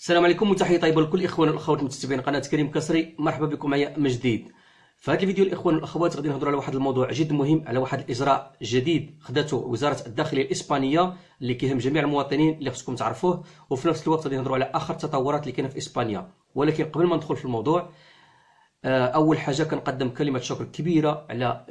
السلام عليكم وتحية طيبة لكل الإخوان والأخوات المتتبعين قناة كريم كسري مرحبا بكم معي من جديد في هذا الفيديو الإخوان والأخوات غادي نهضروا على واحد الموضوع جد مهم على واحد الإجراء جديد خدته وزارة الداخلية الإسبانية اللي كيهم جميع المواطنين اللي خصكم تعرفوه وفي نفس الوقت غادي نهضروا على آخر التطورات اللي كاينة في إسبانيا ولكن قبل ما ندخل في الموضوع آه، أول حاجة كنقدم كلمة شكر كبيرة على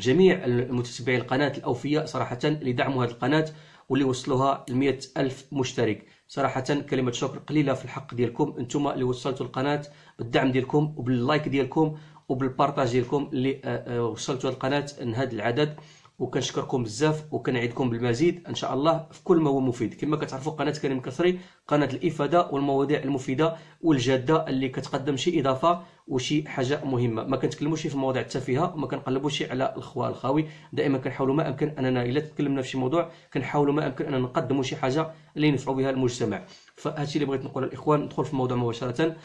جميع المتتبعين القناة الأوفياء صراحة اللي دعموا هذه القناة واللي وصلوها ل ألف مشترك صراحة كلمة شكر قليلة في الحق ديالكم انتم اللي وصلتوا القناة بالدعم ديالكم وباللايك ديالكم وبالبارتاج ديالكم اللي آه، آه، وصلتوا القناة لهذا العدد وكنشكركم بزاف وكنعيدكم بالمزيد ان شاء الله في كل ما هو مفيد كما كتعرفوا قناه كريم كسري قناه الافاده والمواضيع المفيده والجاده اللي كتقدم شي اضافه وشي حاجه مهمه ما كنتكلموش في مواضيع التافهه وما كنقلبوش على الخوا الخاوي دائما كنحاولوا ما امكن اننا الا تكلمنا في شي موضوع كنحاولوا ما امكن اننا نقدموا شي حاجه اللي ينفعوا بها المجتمع فهادشي اللي بغيت نقول للاخوان ندخل في الموضوع مباشره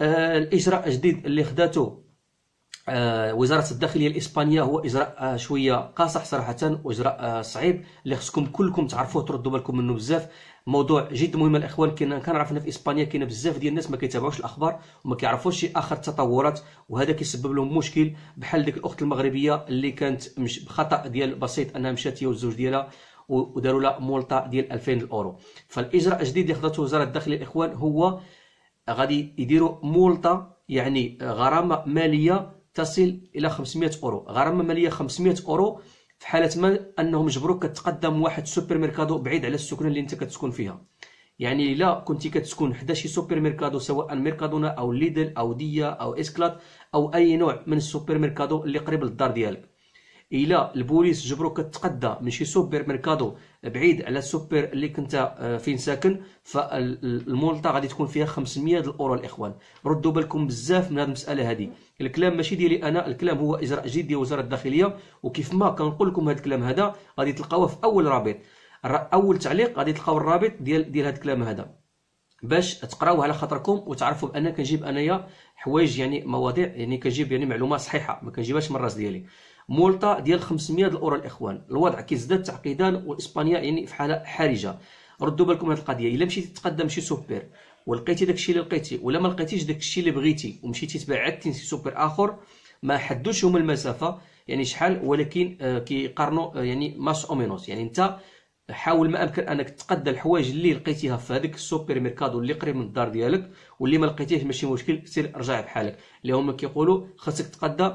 آه الاجراء الجديد اللي خداته آه، وزاره الداخليه الاسبانيه هو اجراء آه، شويه قاصح صراحه واجراء آه، صعيب اللي خصكم كلكم تعرفوه تردوا بالكم منه بزاف موضوع جد مهم الاخوان كنا كنعرفنا في اسبانيا كاين بزاف ديال الناس ما كيتابعوش الاخبار وما كيعرفوش اخر التطورات وهذا كيسبب لهم مشكل بحال ديك الاخت المغربيه اللي كانت مش بخطا ديال بسيط انها مشات هي والزوج ديالها وداروا لها مولطه ديال 2000 اورو فالاجراء الجديد اللي خدته وزاره الداخليه الاخوان هو غادي يديروا مولطه يعني غرامه ماليه تصل الى 500 اورو غرامه ماليه 500 اورو في حاله ما انهم جبروك كتقدم واحد سوبر ميركادو بعيد على السكنه اللي انت كتسكن فيها يعني الا كنتي كتسكن حدا شي سوبر ميركادو سواء ميركادونا او ليدل او ديا او اسكلات او اي نوع من السوبر ميركادو اللي قريب للدار ديالك الى البوليس جبروك كتقدى من شي سوبر ميركادو بعيد على السوبر اللي كنت آه، فين ساكن فالمولطه غادي تكون فيها 500 الاورو الاخوان ردوا بالكم بزاف من هذه المساله هذه الكلام ماشي ديالي انا الكلام هو اجراء جديد ديال وزاره الداخليه وكيف ما كنقول لكم هذا الكلام هذا غادي تلقاوه في اول رابط اول تعليق غادي تلقاو الرابط ديال ديال هذا الكلام هذا باش تقراوه على خاطركم وتعرفوا بان كنجيب انايا حوايج يعني مواضيع يعني كنجيب يعني معلومه صحيحه ما كنجيبهاش من الراس ديالي مولطا ديال 500 الاورو الاخوان الوضع كيزداد تعقيدا واسبانيا يعني في حاله حرجه ردوا بالكم هذه القضيه الا مشيتي تقدم شي سوبر ولقيتي داكشي اللي لقيتي ولا ما لقيتيش داكشي اللي بغيتي ومشيتي تبعدتي شي سوبر اخر ما حدوش هما المسافه يعني شحال ولكن آه، كيقارنوا آه، يعني ماس اومينوس يعني انت حاول ما امكن انك تقدى الحوايج اللي لقيتيها في هذيك السوبر ميركادو اللي قريب من الدار ديالك واللي ما لقيتيهش ماشي مشكل سير رجع بحالك اللي هما كيقولوا خاصك تقدى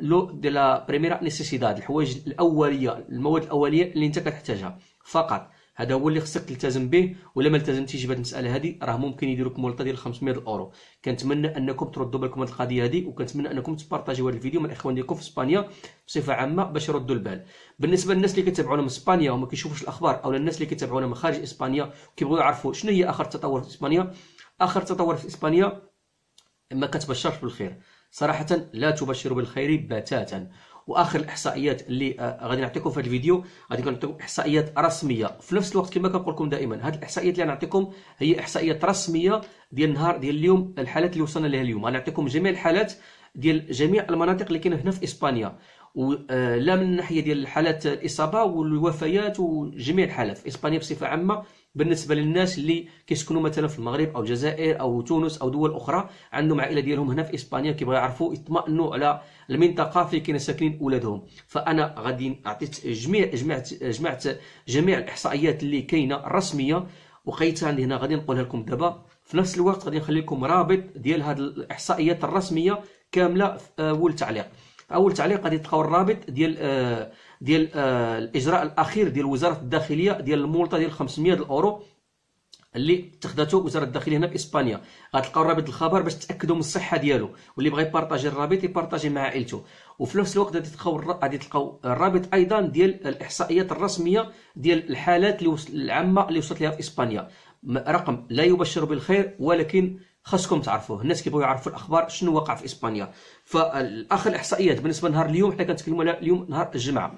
لو دي لا بريميرا نيسيسيداد الحوايج الاوليه المواد الاوليه اللي انت كتحتاجها فقط هذا هو اللي خصك تلتزم به ولا ما التزمتيش بهذه المساله هذه راه ممكن يديروك مولطه ديال 500 اورو كنتمنى انكم تردوا بالكم هذه القضيه هذه وكنتمنى انكم تبارطاجيو هذا الفيديو مع الاخوان ديالكم في اسبانيا بصفه عامه باش يردوا البال بالنسبه للناس اللي كيتابعونا من اسبانيا وما كيشوفوش الاخبار او الناس اللي كيتابعونا من خارج اسبانيا كيبغيو يعرفوا شنو هي اخر تطور في اسبانيا اخر تطور في اسبانيا ما كتبشرش بالخير صراحه لا تبشر بالخير بتاتا واخر الاحصائيات اللي آه، غادي نعطيكم في هذا الفيديو غادي نعطيكم احصائيات رسميه في نفس الوقت كما كنقول لكم دائما هذه الاحصائيات اللي نعطيكم هي احصائيات رسميه ديال النهار ديال اليوم الحالات اللي وصلنا لها اليوم غنعطيكم جميع الحالات ديال جميع المناطق اللي كاينه هنا في اسبانيا ولا آه، من الناحيه ديال حالات الاصابه والوفيات وجميع الحالات في اسبانيا بصفه عامه بالنسبه للناس اللي كيسكنوا مثلا في المغرب او الجزائر او تونس او دول اخرى عندهم عائله ديالهم هنا في اسبانيا كيبغيو يعرفوا يطمئنوا على المنطقه فين كاين ساكنين اولادهم فانا غادي عطيت جميع جمعت جمعت جميع الاحصائيات اللي كاينه الرسميه وقيتها عندي هنا غادي نقولها لكم دابا في نفس الوقت غادي نخلي لكم رابط ديال هاد الاحصائيات الرسميه كامله في آه، اول تعليق في اول تعليق غادي تلقاو الرابط ديال آه، ديال آه، الاجراء الاخير ديال وزاره الداخليه ديال المولطه ديال 500 الاورو اللي اتخذته وزاره الداخليه هنا في اسبانيا غتلقاو رابط الخبر باش تاكدوا من الصحه ديالو واللي بغى يبارطاجي الرابط يبارطاجي مع عائلته وفي نفس الوقت غادي تلقاو غادي تلقاو الرابط ايضا ديال الاحصائيات الرسميه ديال الحالات اللي العامه اللي وصلت لها في اسبانيا رقم لا يبشر بالخير ولكن خاصكم تعرفوه الناس كيبغيو يعرفوا الاخبار شنو واقع في اسبانيا فالاخر الاحصائيات بالنسبه لنهار اليوم حنا كنتكلموا على اليوم نهار الجمعه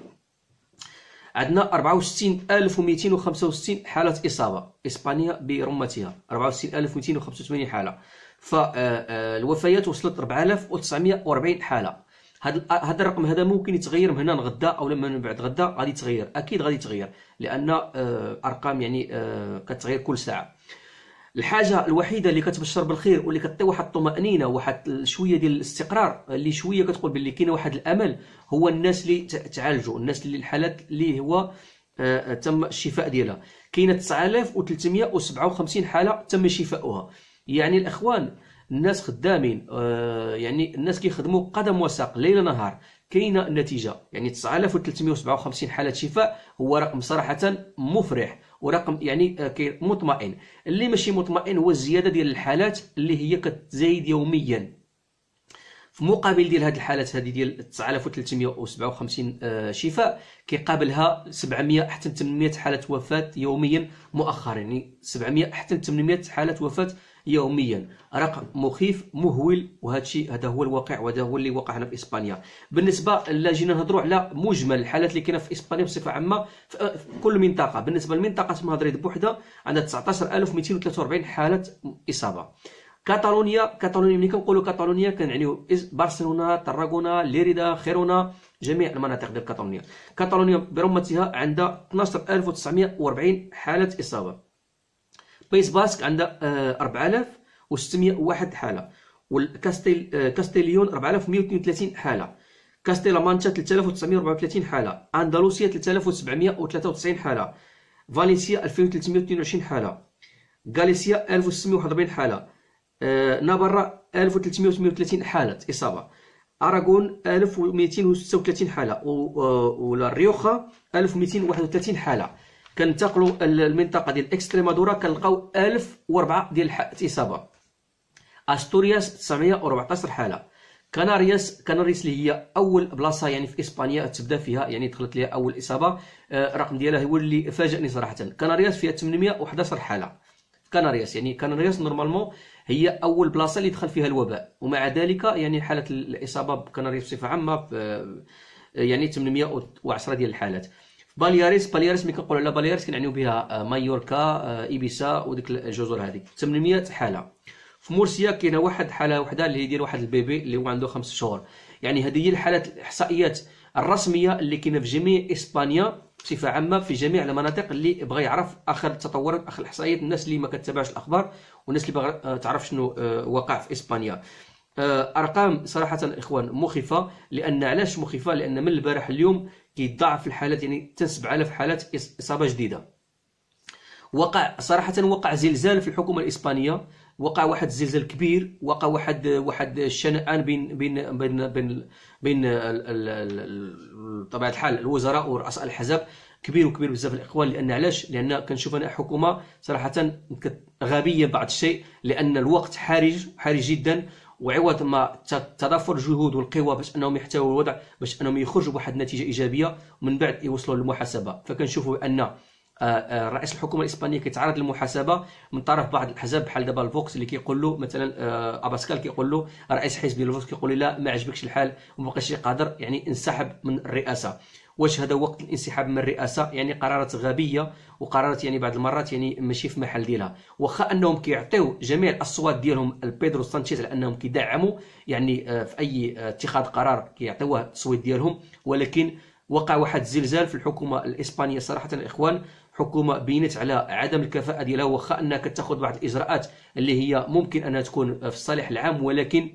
عندنا 64265 حاله اصابه اسبانيا برمتها 64285 حاله فالوفيات آه، آه، وصلت 4940 حاله هذا الرقم هذا ممكن يتغير من هنا لغدا او لما من بعد غدا غادي يتغير اكيد غادي يتغير لان آه، ارقام يعني كتغير كل ساعه الحاجه الوحيده اللي كتبشر بالخير واللي كتعطي واحد الطمانينه واحد شويه ديال الاستقرار اللي شويه كتقول باللي كاين واحد الامل هو الناس اللي تعالجوا الناس اللي الحالات اللي هو آه تم الشفاء ديالها كاينه 9357 حاله تم شفاؤها يعني الاخوان الناس خدامين آه يعني الناس كيخدموا قدم وساق ليل نهار كاينه النتيجه يعني 9357 حاله شفاء هو رقم صراحه مفرح ورقم يعني آه، مطمئن اللي ماشي مطمئن هو الزياده ديال الحالات اللي هي كتزايد يوميا في مقابل ديال هذه الحالات هذه ديال 9357 آه، شفاء كيقابلها 700 حتى 800 حاله وفاه يوميا مؤخرا يعني 700 حتى 800 حاله وفاه يوميا رقم مخيف مهول وهذا الشيء هذا هو الواقع وهذا هو اللي وقع هنا في اسبانيا بالنسبه لا جينا نهضروا على مجمل الحالات اللي كاينه في اسبانيا بصفه عامه في آه، كل منطقه بالنسبه لمنطقه مدريد بوحدها عندها 19243 حاله اصابه كاتالونيا كاتالونيا ملي كنقولوا كاتالونيا كنعنيو برشلونه تراغونا ليريدا خيرونا جميع المناطق ديال كاتالونيا كاتالونيا برمتها عندها 12940 حاله اصابه بيس باسك عندها 4601 حاله والكاستيل كاستيليون 4132 حاله كاستيلا مانشا 3934 حاله اندلسيا 3793 حاله فالنسيا 2322 حاله غاليسيا 1641 حاله آه، نابرا 1338 حالة إصابة أراغون 1236 حالة آه، ولا ريوخا 1231 حالة كنتقلوا المنطقة ديال إكستريمادورا كنلقاو 1004 ديال حالات إصابة أستورياس 914 حالة كناريس كناريس اللي هي اول بلاصه يعني في اسبانيا تبدا فيها يعني دخلت ليها اول اصابه آه، الرقم ديالها هو اللي فاجئني صراحه كناريس فيها 811 حاله كناريس يعني كناريس نورمالمون هي اول بلاصه اللي دخل فيها الوباء ومع ذلك يعني حاله الاصابه بكناري بصفه عامه يعني 810 ديال الحالات في بالياريس بالياريس ملي كنقولوا على بالياريس كنعنيو بها آه، مايوركا آه، ايبيسا وديك الجزر هذه 800 حاله في مورسيا كاينه واحد حاله وحده اللي هي ديال واحد البيبي اللي هو عنده خمس شهور يعني هذه هي الحالات الاحصائيات الرسميه اللي كاينه في جميع اسبانيا بصفه عامه في جميع المناطق اللي بغى يعرف اخر التطورات اخر الاحصائيات الناس اللي ما كتتابعش الاخبار والناس اللي باغا آه، تعرف شنو آه، وقع في اسبانيا آه، ارقام صراحه اخوان مخيفه لان علاش مخيفه لان من البارح اليوم كيضاعف الحالات يعني حتى 7000 حالات اصابه جديده وقع صراحه وقع زلزال في الحكومه الاسبانيه وقع واحد الزلزال كبير وقع واحد واحد الشنآن بين بين بين بين, بين بطبيعه الحال الوزراء ورؤساء الاحزاب كبير وكبير بزاف الاخوان لان علاش لان كنشوف انا حكومه صراحه غبيه بعض الشيء لان الوقت حرج حرج جدا وعوض ما تضافر الجهود والقوى باش انهم يحتووا الوضع باش انهم يخرجوا بواحد النتيجه ايجابيه ومن بعد يوصلوا للمحاسبه فكنشوفوا ان آه، آه، رئيس الحكومه الاسبانيه كيتعرض للمحاسبه من طرف بعض الاحزاب بحال دابا الفوكس اللي كيقول له مثلا آه، اباسكال كيقول له رئيس حزب الفوكس كيقول لا ما عجبكش الحال وما بقاش قادر يعني انسحب من الرئاسه واش هذا وقت الانسحاب من الرئاسه يعني قرارات غبيه وقرارات يعني بعض المرات يعني ماشي في محل ديالها واخا انهم كيعطيو جميع الاصوات ديالهم لبيدرو سانشيز على انهم كيدعموا يعني في اي اتخاذ قرار كيعطيوه التصويت ديالهم ولكن وقع واحد الزلزال في الحكومه الاسبانيه صراحه الاخوان حكومه بينت على عدم الكفاءه ديالها واخا انها كتاخذ بعض الاجراءات اللي هي ممكن انها تكون في الصالح العام ولكن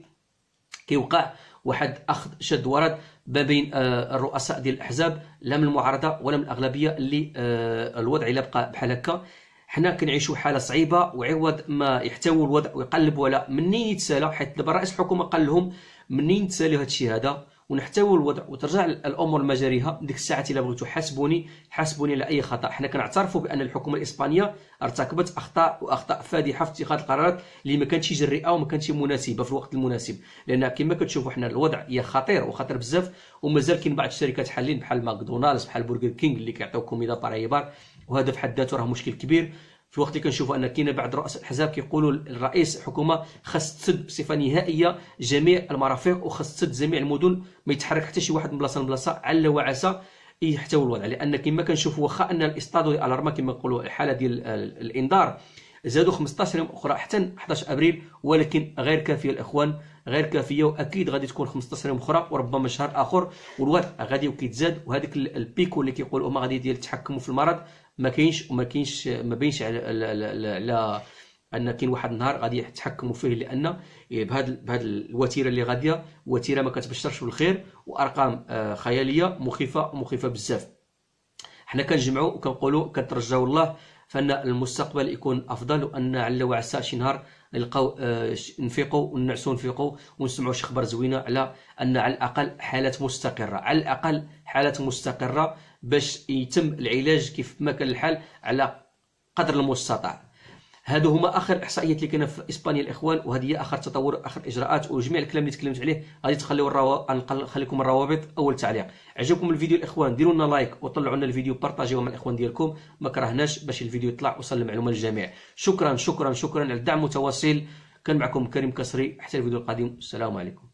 كيوقع واحد اخذ شد ورد ما بين آه، الرؤساء ديال الاحزاب لا من المعارضه ولا من الاغلبيه اللي آه، الوضع الا بقى بحال هكا حنا كنعيشوا حاله صعيبه وعوض ما يحتووا الوضع ويقلبوا على منين يتسالى حيت دابا رئيس الحكومه قال لهم منين تسالي هذا الشيء هذا ونحتوي الوضع وترجع الامور لمجاريها ديك الساعه الا بغيتو حاسبوني حاسبوني على اي خطا حنا كنعترفوا بان الحكومه الاسبانيه ارتكبت اخطاء واخطاء فادحه في اتخاذ القرارات اللي ما كانتش جريئه وما كانتش مناسبه في الوقت المناسب لان كما كتشوفوا حنا الوضع هي خطير وخطير بزاف ومازال كاين بعض الشركات حالين بحال ماكدونالدز بحال برجر كينغ اللي كيعطيوكم كوميدا باريبار وهذا في حد ذاته راه مشكل كبير في الوقت اللي كنشوفوا ان كاين بعض رؤساء الاحزاب كيقولوا الرئيس الحكومه خاص تسد بصفه نهائيه جميع المرافق وخاص تسد جميع المدن ما يتحرك حتى شي واحد من بلاصه لبلاصه على وعسى يحتوي الوضع لان كما كنشوفوا واخا ان الاستادو دي الارما كما نقولوا الحاله ديال الانذار زادوا 15 يوم اخرى حتى 11 ابريل ولكن غير كافيه الاخوان غير كافيه واكيد غادي تكون 15 يوم اخرى وربما شهر اخر والوضع غادي كيتزاد وهذيك البيكو اللي كيقولوا هما غادي ديال التحكم في المرض ما كاينش وما كاينش ما بينش على على ان كاين واحد النهار غادي يتحكموا فيه لان بهذا إيه، بهذا الوتيره اللي غاديه وتيره ما كتبشرش بالخير وارقام آه، خياليه مخيفه مخيفه بزاف حنا كنجمعوا وكنقولوا كترجاو الله فان المستقبل يكون افضل وان علا وعسى شي نهار نلقاو آه، نفيقوا ونعسوا نفيقوا ونسمعوا شي خبر زوينه على ان على الاقل حالات مستقره على الاقل حالات مستقره باش يتم العلاج كيف ما كان الحال على قدر المستطاع هادو هما اخر احصائيات اللي كاينه في اسبانيا الاخوان وهذه هي اخر تطور اخر اجراءات وجميع الكلام اللي تكلمت عليه غادي تخليو الروا... نخليكم الروابط اول تعليق عجبكم الفيديو الاخوان ديروا لنا لايك وطلعوا لنا الفيديو بارطاجيوه مع الاخوان ديالكم ما كرهناش باش الفيديو يطلع وصل المعلومه للجميع شكرا شكرا شكرا على الدعم المتواصل كان معكم كريم كسري حتى الفيديو القادم السلام عليكم